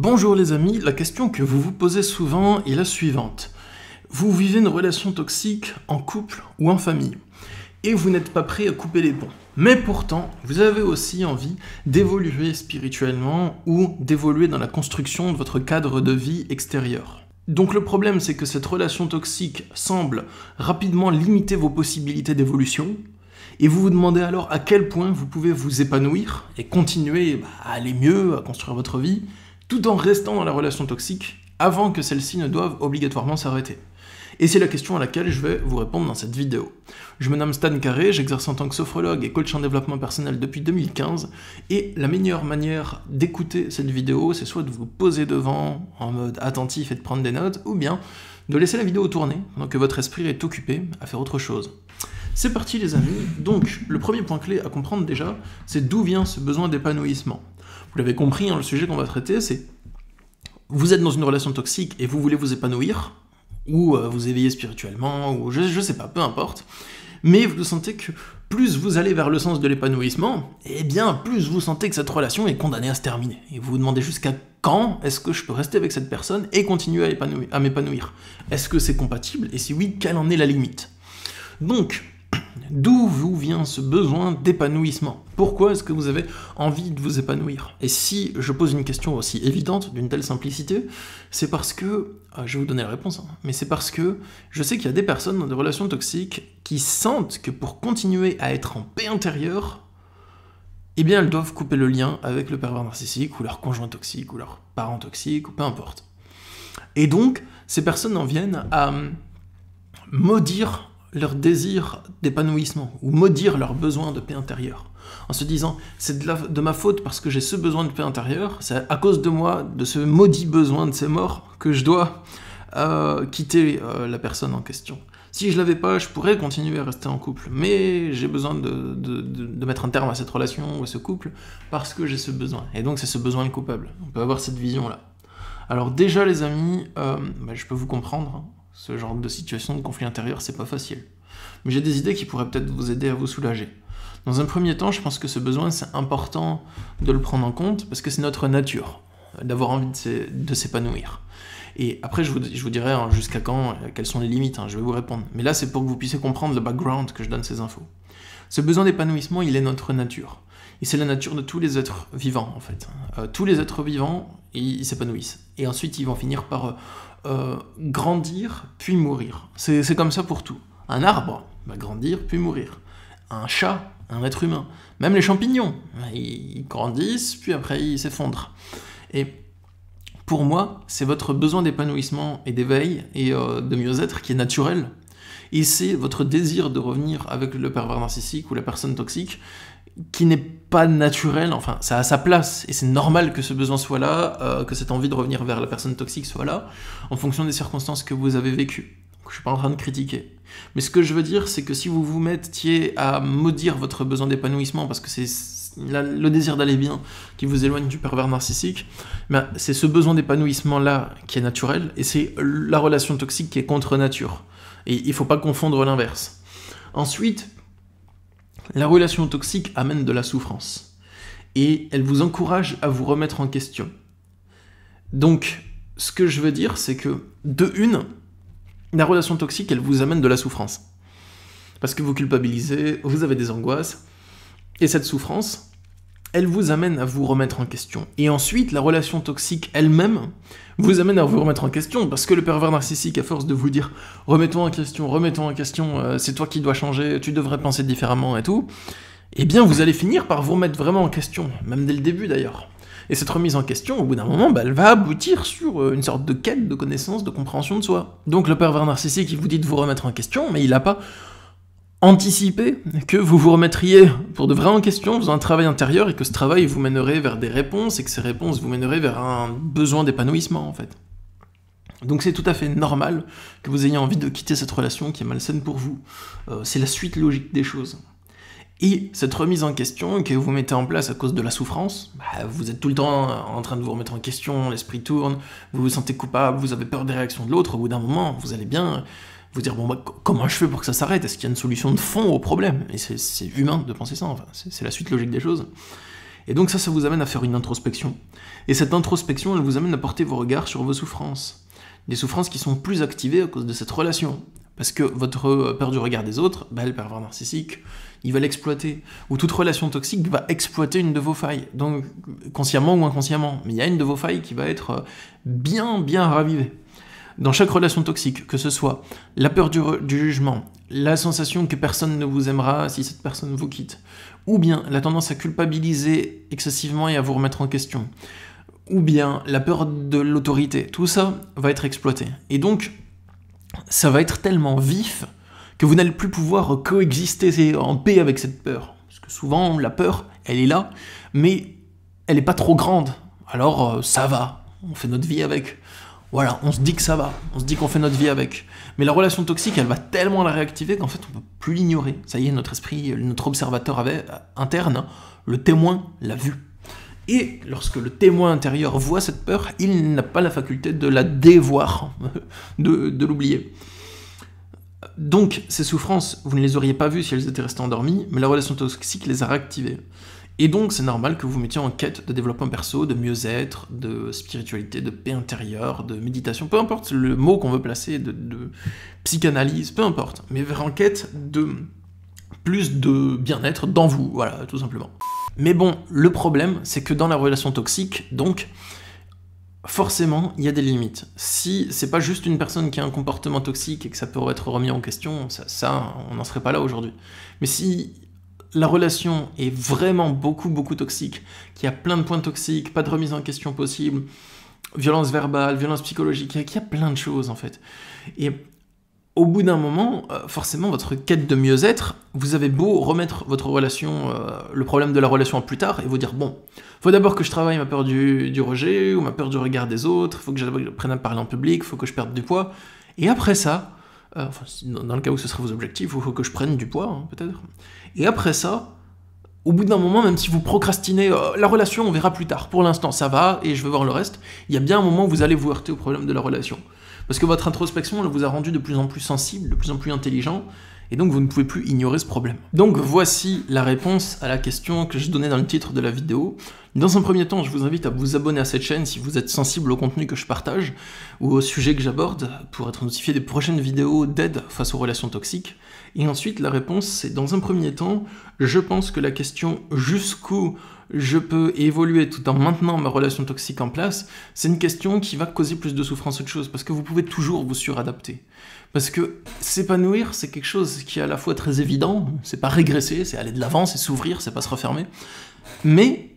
Bonjour les amis, la question que vous vous posez souvent est la suivante. Vous vivez une relation toxique en couple ou en famille et vous n'êtes pas prêt à couper les ponts. Mais pourtant, vous avez aussi envie d'évoluer spirituellement ou d'évoluer dans la construction de votre cadre de vie extérieur. Donc le problème, c'est que cette relation toxique semble rapidement limiter vos possibilités d'évolution, et vous vous demandez alors à quel point vous pouvez vous épanouir et continuer à aller mieux, à construire votre vie, tout en restant dans la relation toxique avant que celle-ci ne doive obligatoirement s'arrêter. Et c'est la question à laquelle je vais vous répondre dans cette vidéo. Je me nomme Stan Carré, j'exerce en tant que sophrologue et coach en développement personnel depuis 2015, et la meilleure manière d'écouter cette vidéo, c'est soit de vous poser devant en mode attentif et de prendre des notes, ou bien de laisser la vidéo tourner pendant que votre esprit est occupé à faire autre chose. C'est parti les amis, donc le premier point clé à comprendre déjà, c'est d'où vient ce besoin d'épanouissement. Vous l'avez compris, hein, le sujet qu'on va traiter, c'est vous êtes dans une relation toxique et vous voulez vous épanouir, ou euh, vous éveiller spirituellement, ou je, sais pas, peu importe. Mais vous sentez que plus vous allez vers le sens de l'épanouissement, et eh bien plus vous sentez que cette relation est condamnée à se terminer. Et vous vous demandez jusqu'à quand est-ce que je peux rester avec cette personne et continuer à m'épanouir Est-ce que c'est compatible Et si oui, quelle en est la limite Donc, D'où vous vient ce besoin d'épanouissement Pourquoi est-ce que vous avez envie de vous épanouir Et si je pose une question aussi évidente, d'une telle simplicité, c'est parce que, ah, je vais vous donner la réponse, hein, mais c'est parce que je sais qu'il y a des personnes dans des relations toxiques qui sentent que pour continuer à être en paix intérieure, eh bien elles doivent couper le lien avec le pervers narcissique ou leur conjoint toxique ou leur parent toxique ou peu importe. Et donc, ces personnes en viennent à hum, maudire leur désir d'épanouissement ou maudire leur besoin de paix intérieure en se disant c'est de, ma faute parce que j'ai ce besoin de paix intérieure, c'est à cause de moi, de ce maudit besoin de ces morts que je dois euh, quitter euh, la personne en question. Si je l'avais pas, je pourrais continuer à rester en couple, mais j'ai besoin de, mettre un terme à cette relation ou à ce couple parce que j'ai ce besoin. Et donc c'est ce besoin coupable. On peut avoir cette vision là. Alors déjà les amis, euh, bah, je peux vous comprendre. Hein. Ce genre de situation de conflit intérieur, c'est pas facile. Mais j'ai des idées qui pourraient peut-être vous aider à vous soulager. Dans un premier temps, je pense que ce besoin, c'est important de le prendre en compte parce que c'est notre nature euh, d'avoir envie de s'épanouir. Et après, je vous, dirai hein, jusqu'à quand, euh, quelles sont les limites, hein, je vais vous répondre. Mais là, c'est pour que vous puissiez comprendre le background que je donne ces infos. Ce besoin d'épanouissement, il est notre nature. Et c'est la nature de tous les êtres vivants, en fait. Euh, tous les êtres vivants, ils s'épanouissent. Et ensuite, ils vont finir par euh, euh, grandir, puis mourir. C'est comme ça pour tout. Un arbre va grandir, puis mourir. Un chat, un être humain. Même les champignons, ils grandissent, puis après, ils s'effondrent. Et pour moi, c'est votre besoin d'épanouissement et d'éveil et de mieux-être qui est naturel. Et c'est votre désir de revenir avec le pervers narcissique ou la personne toxique qui n'est pas naturel, enfin, ça a sa place, et c'est normal que ce besoin soit là, euh, que cette envie de revenir vers la personne toxique soit là, en fonction des circonstances que vous avez vécues. je suis pas en train de critiquer. Mais ce que je veux dire, c'est que si vous vous mettiez à maudire votre besoin d'épanouissement, parce que c'est le désir d'aller bien qui vous éloigne du pervers narcissique, ben, c'est ce besoin d'épanouissement-là qui est naturel, et c'est la relation toxique qui est contre nature. Et il faut pas confondre l'inverse. Ensuite, la relation toxique amène de la souffrance et elle vous encourage à vous remettre en question. Donc, ce que je veux dire, c'est que, de une, la relation toxique, elle vous amène de la souffrance. Parce que vous culpabilisez, vous avez des angoisses, et cette souffrance, elle vous amène à vous remettre en question. Et ensuite, la relation toxique elle-même vous amène à vous remettre en question, parce que le pervers narcissique, à force de vous dire remets-toi en question, remets-toi en question, euh, c'est toi qui dois changer, tu devrais penser différemment et tout, eh bien vous allez finir par vous remettre vraiment en question, même dès le début d'ailleurs. Et cette remise en question, au bout d'un moment, bah, elle va aboutir sur euh, une sorte de quête de connaissance, de compréhension de soi. Donc le pervers narcissique, il vous dit de vous remettre en question, mais il n'a pas anticiper que vous vous remettriez pour de vraies questions question, un travail intérieur et que ce travail vous mènerait vers des réponses et que ces réponses vous mèneraient vers un besoin d'épanouissement en fait. Donc c'est tout à fait normal que vous ayez envie de quitter cette relation qui est malsaine pour vous. Euh, c'est la suite logique des choses. Et cette remise en question que vous mettez en place à cause de la souffrance, bah, vous êtes tout le temps en train de vous remettre en question, l'esprit tourne, vous vous sentez coupable, vous avez peur des réactions de l'autre, au bout d'un moment, vous allez bien, vous dire, bon, bah, comment je fais pour que ça s'arrête Est-ce qu'il y a une solution de fond au problème Et c'est humain de penser ça, enfin, c'est la suite logique des choses. Et donc ça, ça vous amène à faire une introspection. Et cette introspection, elle vous amène à porter vos regards sur vos souffrances. Des souffrances qui sont plus activées à cause de cette relation. Parce que votre euh, peur du regard des autres, bah, le pervers narcissique, il va l'exploiter. Ou toute relation toxique va exploiter une de vos failles. Donc, consciemment ou inconsciemment. Mais il y a une de vos failles qui va être euh, bien, bien ravivée. Dans chaque relation toxique, que ce soit la peur du, jugement, la sensation que personne ne vous aimera si cette personne vous quitte, ou bien la tendance à culpabiliser excessivement et à vous remettre en question, ou bien la peur de l'autorité, tout ça va être exploité. Et donc, ça va être tellement vif que vous n'allez plus pouvoir coexister en paix avec cette peur. Parce que souvent, la peur, elle est là, mais elle n'est pas trop grande. Alors, euh, ça va, on fait notre vie avec. Voilà, on se dit que ça va, on se dit qu'on fait notre vie avec. Mais la relation toxique, elle va tellement la réactiver qu'en fait, on peut plus l'ignorer. Ça y est, notre esprit, notre observateur avait, euh, interne, hein, le témoin l'a vu. Et lorsque le témoin intérieur voit cette peur, il n'a pas la faculté de la dévoir, de l'oublier. Donc, ces souffrances, vous ne les auriez pas vues si elles étaient restées endormies, mais la relation toxique les a réactivées. Et donc c'est normal que vous mettiez en quête de développement perso, de mieux-être, de spiritualité, de paix intérieure, de méditation, peu importe le mot qu'on veut placer, de, psychanalyse, peu importe, mais en quête de plus de bien-être dans vous, voilà, tout simplement. Mais bon, le problème, c'est que dans la relation toxique, donc, forcément, il y a des limites. Si c'est pas juste une personne qui a un comportement toxique et que ça peut être remis en question, ça, ça on n'en serait pas là aujourd'hui. Mais si la relation est vraiment beaucoup, beaucoup toxique, qu'il y a plein de points toxiques, pas de remise en question possible, violence verbale, violence psychologique, il y a plein de choses en fait. Et au bout d'un moment, euh, forcément, votre quête de mieux-être, vous avez beau remettre votre relation, euh, le problème de la relation plus tard, et vous dire bon, faut d'abord que je travaille ma peur du, rejet ou ma peur du regard des autres, faut que j'apprenne à parler en public, faut que je perde du poids, et après ça, euh, dans le cas où ce serait vos objectifs, il faut que je prenne du poids, hein, peut-être. Et après ça, au bout d'un moment, même si vous procrastinez euh, la relation, on verra plus tard. Pour l'instant, ça va et je veux voir le reste. Il y a bien un moment où vous allez vous heurter au problème de la relation. Parce que votre introspection vous a rendu de plus en plus sensible, de plus en plus intelligent, et donc vous ne pouvez plus ignorer ce problème. Donc voici la réponse à la question que je donnais dans le titre de la vidéo. Dans un premier temps, je vous invite à vous abonner à cette chaîne si vous êtes sensible au contenu que je partage ou au sujet que j'aborde pour être notifié des prochaines vidéos d'aide face aux relations toxiques. Et ensuite, la réponse, c'est dans un premier temps, je pense que la question jusqu'où je peux évoluer tout en maintenant ma relation toxique en place, c'est une question qui va causer plus de souffrance autre chose, parce que vous pouvez toujours vous suradapter. Parce que s'épanouir, c'est quelque chose qui est à la fois très évident, c'est pas régresser, c'est aller de l'avant, c'est s'ouvrir, c'est pas se refermer, mais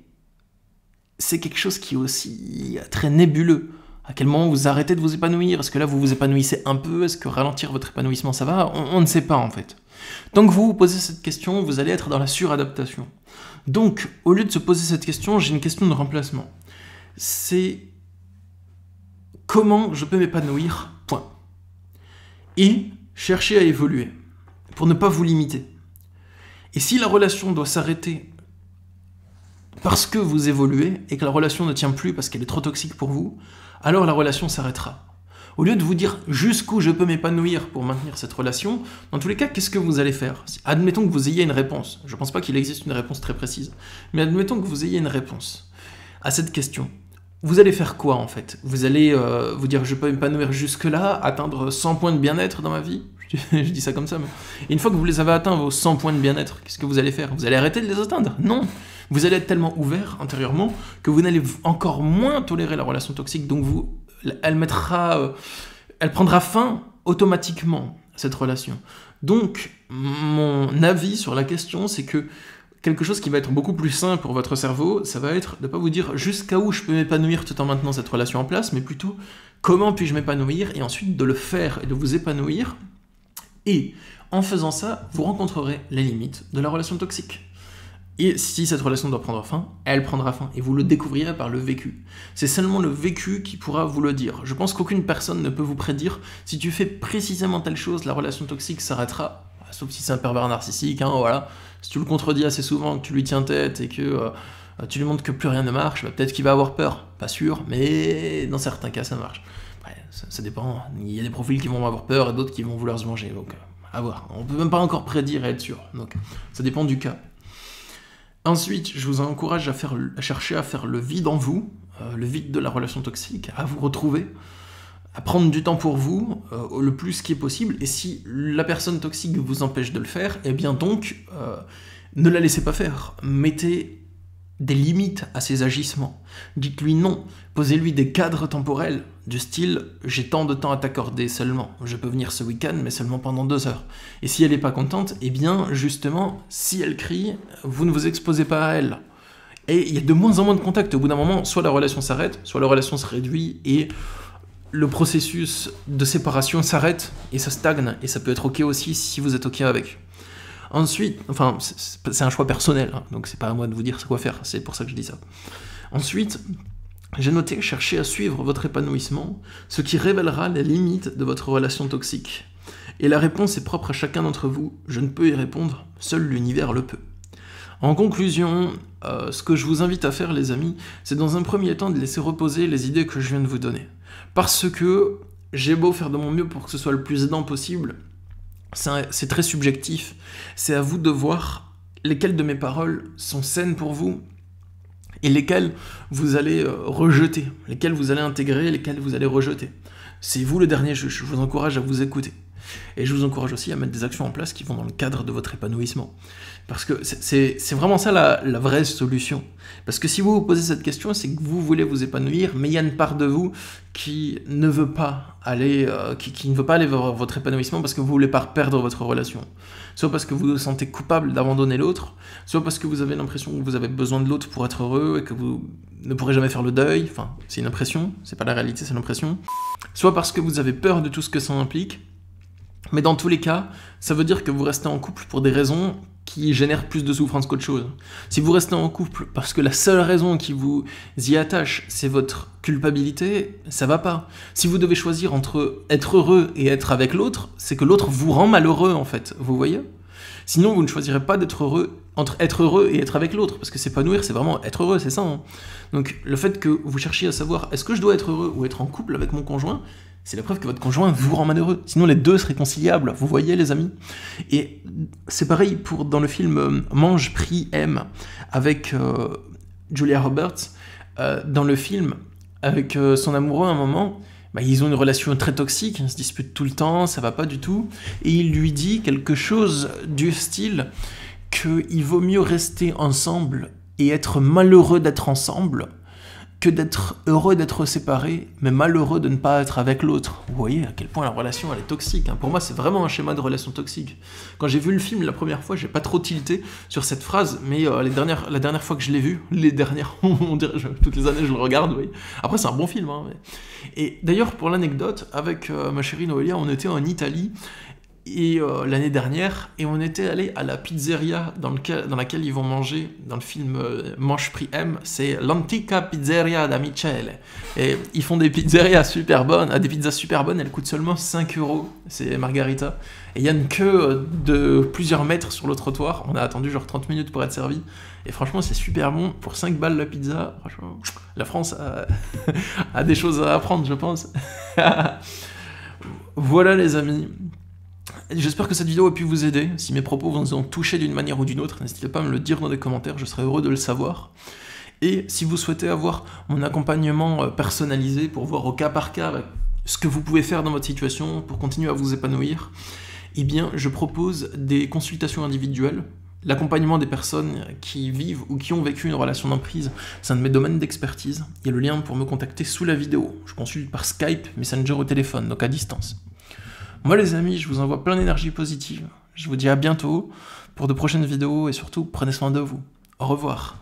c'est quelque chose qui est aussi très nébuleux. À quel moment vous arrêtez de vous épanouir Est-ce que là vous vous épanouissez un peu Est-ce que ralentir votre épanouissement ça va on, ne sait pas en fait. Tant que vous vous posez cette question, vous allez être dans la suradaptation. Donc, au lieu de se poser cette question, j'ai une question de remplacement. C'est comment je peux m'épanouir Point. Et chercher à évoluer pour ne pas vous limiter. Et si la relation doit s'arrêter parce que vous évoluez et que la relation ne tient plus parce qu'elle est trop toxique pour vous, alors la relation s'arrêtera. Au lieu de vous dire jusqu'où je peux m'épanouir pour maintenir cette relation, dans tous les cas, qu'est-ce que vous allez faire Admettons que vous ayez une réponse. Je ne pense pas qu'il existe une réponse très précise, mais admettons que vous ayez une réponse à cette question. Vous allez faire quoi en fait Vous allez euh, vous dire je peux m'épanouir jusque-là, atteindre 100 points de bien-être dans ma vie je dis ça comme ça. Mais... une fois que vous les avez atteints, vos 100 points de bien-être, qu'est-ce que vous allez faire Vous allez arrêter de les atteindre Non Vous allez être tellement ouvert intérieurement que vous n'allez encore moins tolérer la relation toxique, donc vous, elle mettra, euh, elle prendra fin automatiquement, cette relation. Donc, mon avis sur la question, c'est que quelque chose qui va être beaucoup plus sain pour votre cerveau, ça va être de ne pas vous dire jusqu'à où je peux m'épanouir tout en maintenant cette relation en place, mais plutôt comment puis-je m'épanouir et ensuite de le faire et de vous épanouir et en faisant ça, vous rencontrerez les limites de la relation toxique. Et si cette relation doit prendre fin, elle prendra fin. Et vous le découvrirez par le vécu. C'est seulement le vécu qui pourra vous le dire. Je pense qu'aucune personne ne peut vous prédire si tu fais précisément telle chose, la relation toxique s'arrêtera. Ah, sauf si c'est un pervers narcissique, hein, voilà. Si tu le contredis assez souvent, que tu lui tiens tête et que euh, tu lui montres que plus rien ne marche, bah, peut-être qu'il va avoir peur. Pas sûr, mais dans certains cas, ça marche ça, dépend. Il y a des profils qui vont avoir peur et d'autres qui vont vouloir se manger. Donc, euh, à voir. On peut même pas encore prédire et être sûr. Donc, ça dépend du cas. Ensuite, je vous encourage à, faire, chercher à faire le vide en vous, euh, le vide de la relation toxique, à vous retrouver, à prendre du temps pour vous, euh, le plus qui est possible. Et si la personne toxique vous empêche de le faire, eh bien donc, ne la laissez pas faire. Mettez des limites à ses agissements. Dites-lui non, posez-lui des cadres temporels, du style j'ai tant de temps à t'accorder seulement, je peux venir ce week-end mais seulement pendant deux heures. Et si elle n'est pas contente, eh bien justement, si elle crie, vous ne vous exposez pas à elle. Et il y a de moins en moins de contacts, au bout d'un moment, soit la relation s'arrête, soit la relation se réduit et le processus de séparation s'arrête et ça stagne et ça peut être ok aussi si vous êtes ok avec. Ensuite, enfin, c'est un choix personnel, hein, donc c'est pas à moi de vous dire quoi faire, c'est pour ça que je dis ça. Ensuite, j'ai noté chercher à suivre votre épanouissement, ce qui révélera les limites de votre relation toxique. Et la réponse est propre à chacun d'entre vous, je ne peux y répondre, seul l'univers le peut. En conclusion, euh, ce que je vous invite à faire les amis, c'est dans un premier temps de laisser reposer les idées que je viens de vous donner. Parce que j'ai beau faire de mon mieux pour que ce soit le plus aidant possible, c'est très subjectif. C'est à vous de voir lesquelles de mes paroles sont saines pour vous et lesquelles vous allez euh, rejeter, lesquelles vous allez intégrer, lesquelles vous allez rejeter. C'est vous le dernier juge. Je vous encourage à vous écouter. Et je vous encourage aussi à mettre des actions en place qui vont dans le cadre de votre épanouissement. Parce que c'est vraiment ça la, vraie solution. Parce que si vous vous posez cette question, c'est que vous voulez vous épanouir, mais il y a une part de vous qui ne veut pas aller, euh, qui, ne veut pas aller vers votre épanouissement parce que vous voulez pas perdre votre relation. Soit parce que vous vous sentez coupable d'abandonner l'autre, soit parce que vous avez l'impression que vous avez besoin de l'autre pour être heureux et que vous ne pourrez jamais faire le deuil. Enfin, c'est une impression, c'est pas la réalité, c'est l'impression. Soit parce que vous avez peur de tout ce que ça implique, mais dans tous les cas, ça veut dire que vous restez en couple pour des raisons qui génèrent plus de souffrance qu'autre chose. Si vous restez en couple parce que la seule raison qui vous y attache, c'est votre culpabilité, ça va pas. Si vous devez choisir entre être heureux et être avec l'autre, c'est que l'autre vous rend malheureux en fait, vous voyez Sinon, vous ne choisirez pas d'être heureux entre être heureux et être avec l'autre, parce que s'épanouir, c'est vraiment être heureux, c'est ça. Hein. Donc le fait que vous cherchiez à savoir est-ce que je dois être heureux ou être en couple avec mon conjoint, c'est la preuve que votre conjoint vous rend malheureux. Sinon, les deux seraient conciliables, vous voyez, les amis. Et c'est pareil pour dans le film euh, Mange, Prie, Aime, avec euh, Julia Roberts. Euh, dans le film, avec son amoureux, à un moment, bah, ils ont une relation très toxique, ils se disputent tout le temps, ça va pas du tout. Et il lui dit quelque chose du style qu'il vaut mieux rester ensemble et être malheureux d'être ensemble que d'être heureux d'être séparé, mais malheureux de ne pas être avec l'autre. Vous voyez à quel point la relation elle est toxique. Hein. Pour moi, c'est vraiment un schéma de relation toxique. Quand j'ai vu le film la première fois, j'ai pas trop tilté sur cette phrase, mais euh, les dernières, la dernière fois que je l'ai vu, les dernières, on dirait, toutes les années je le regarde. Oui. Après, c'est un bon film. Hein, et d'ailleurs, pour l'anecdote, avec euh, ma chérie Noelia, on était en Italie et euh, l'année dernière, et on était allé à la pizzeria dans, laquelle ils vont manger dans le film euh, Manche Prix M, c'est l'Antica Pizzeria da Michele. Et ils font des pizzerias super bonnes, euh, des pizzas super bonnes, elles coûtent seulement 5 euros, c'est Margarita. Et il y a une queue de plusieurs mètres sur le trottoir, on a attendu genre 30 minutes pour être servi, et franchement c'est super bon, pour 5 balles la pizza, franchement, la France a des choses à apprendre je pense. voilà les amis. J'espère que cette vidéo a pu vous aider. Si mes propos vous ont touché d'une manière ou d'une autre, n'hésitez pas à me le dire dans les commentaires, je serais heureux de le savoir. Et si vous souhaitez avoir mon accompagnement euh, personnalisé pour voir au cas par cas bah, ce que vous pouvez faire dans votre situation pour continuer à vous épanouir, eh bien je propose des consultations individuelles. L'accompagnement des personnes qui vivent ou qui ont vécu une relation d'emprise, c'est un de mes domaines d'expertise. Il y a le lien pour me contacter sous la vidéo. Je consulte par Skype, Messenger ou téléphone, donc à distance. Moi les amis, je vous envoie plein d'énergie positive. Je vous dis à bientôt pour de prochaines vidéos et surtout prenez soin de vous. Au revoir.